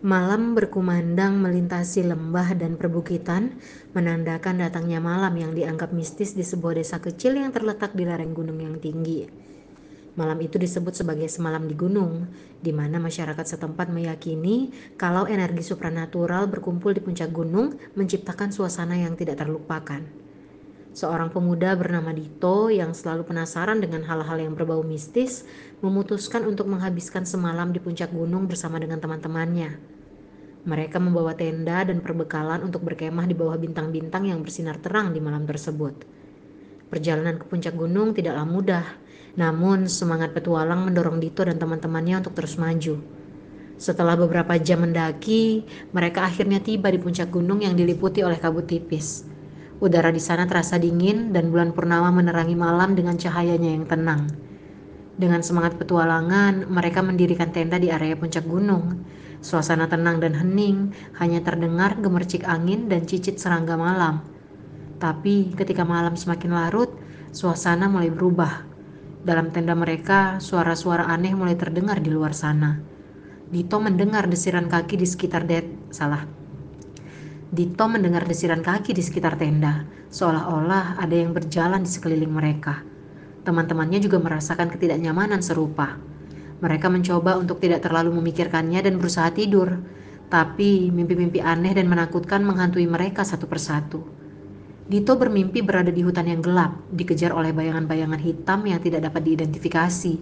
Malam berkumandang melintasi lembah dan perbukitan, menandakan datangnya malam yang dianggap mistis di sebuah desa kecil yang terletak di lereng gunung yang tinggi. Malam itu disebut sebagai semalam di gunung, di mana masyarakat setempat meyakini kalau energi supranatural berkumpul di puncak gunung menciptakan suasana yang tidak terlupakan. Seorang pemuda bernama Dito yang selalu penasaran dengan hal-hal yang berbau mistis memutuskan untuk menghabiskan semalam di puncak gunung bersama dengan teman-temannya. Mereka membawa tenda dan perbekalan untuk berkemah di bawah bintang-bintang yang bersinar terang di malam tersebut. Perjalanan ke puncak gunung tidaklah mudah, namun semangat petualang mendorong Dito dan teman-temannya untuk terus maju. Setelah beberapa jam mendaki, mereka akhirnya tiba di puncak gunung yang diliputi oleh kabut tipis. Udara di sana terasa dingin dan bulan purnama menerangi malam dengan cahayanya yang tenang. Dengan semangat petualangan, mereka mendirikan tenda di area puncak gunung. Suasana tenang dan hening, hanya terdengar gemercik angin dan cicit serangga malam. Tapi ketika malam semakin larut, suasana mulai berubah. Dalam tenda mereka, suara-suara aneh mulai terdengar di luar sana. Dito mendengar desiran kaki di sekitar Det, salah, Dito mendengar desiran kaki di sekitar tenda, seolah-olah ada yang berjalan di sekeliling mereka. Teman-temannya juga merasakan ketidaknyamanan serupa. Mereka mencoba untuk tidak terlalu memikirkannya dan berusaha tidur, tapi mimpi-mimpi aneh dan menakutkan menghantui mereka satu persatu. Dito bermimpi berada di hutan yang gelap, dikejar oleh bayangan-bayangan hitam yang tidak dapat diidentifikasi.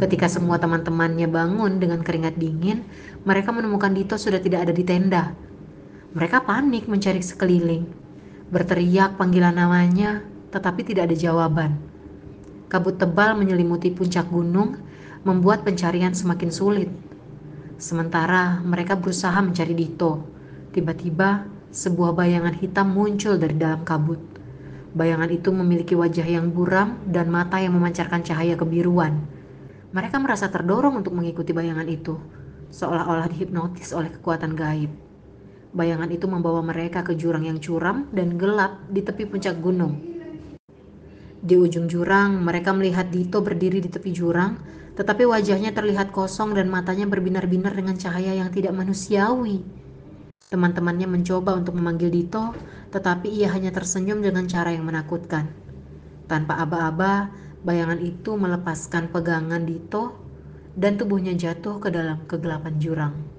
Ketika semua teman-temannya bangun dengan keringat dingin, mereka menemukan Dito sudah tidak ada di tenda, mereka panik mencari sekeliling, berteriak panggilan namanya, tetapi tidak ada jawaban. Kabut tebal menyelimuti puncak gunung, membuat pencarian semakin sulit. Sementara mereka berusaha mencari Dito, tiba-tiba sebuah bayangan hitam muncul dari dalam kabut. Bayangan itu memiliki wajah yang buram dan mata yang memancarkan cahaya kebiruan. Mereka merasa terdorong untuk mengikuti bayangan itu, seolah-olah dihipnotis oleh kekuatan gaib. Bayangan itu membawa mereka ke jurang yang curam dan gelap di tepi puncak gunung. Di ujung jurang, mereka melihat Dito berdiri di tepi jurang, tetapi wajahnya terlihat kosong dan matanya berbinar-binar dengan cahaya yang tidak manusiawi. Teman-temannya mencoba untuk memanggil Dito, tetapi ia hanya tersenyum dengan cara yang menakutkan. Tanpa aba-aba, bayangan itu melepaskan pegangan Dito dan tubuhnya jatuh ke dalam kegelapan jurang.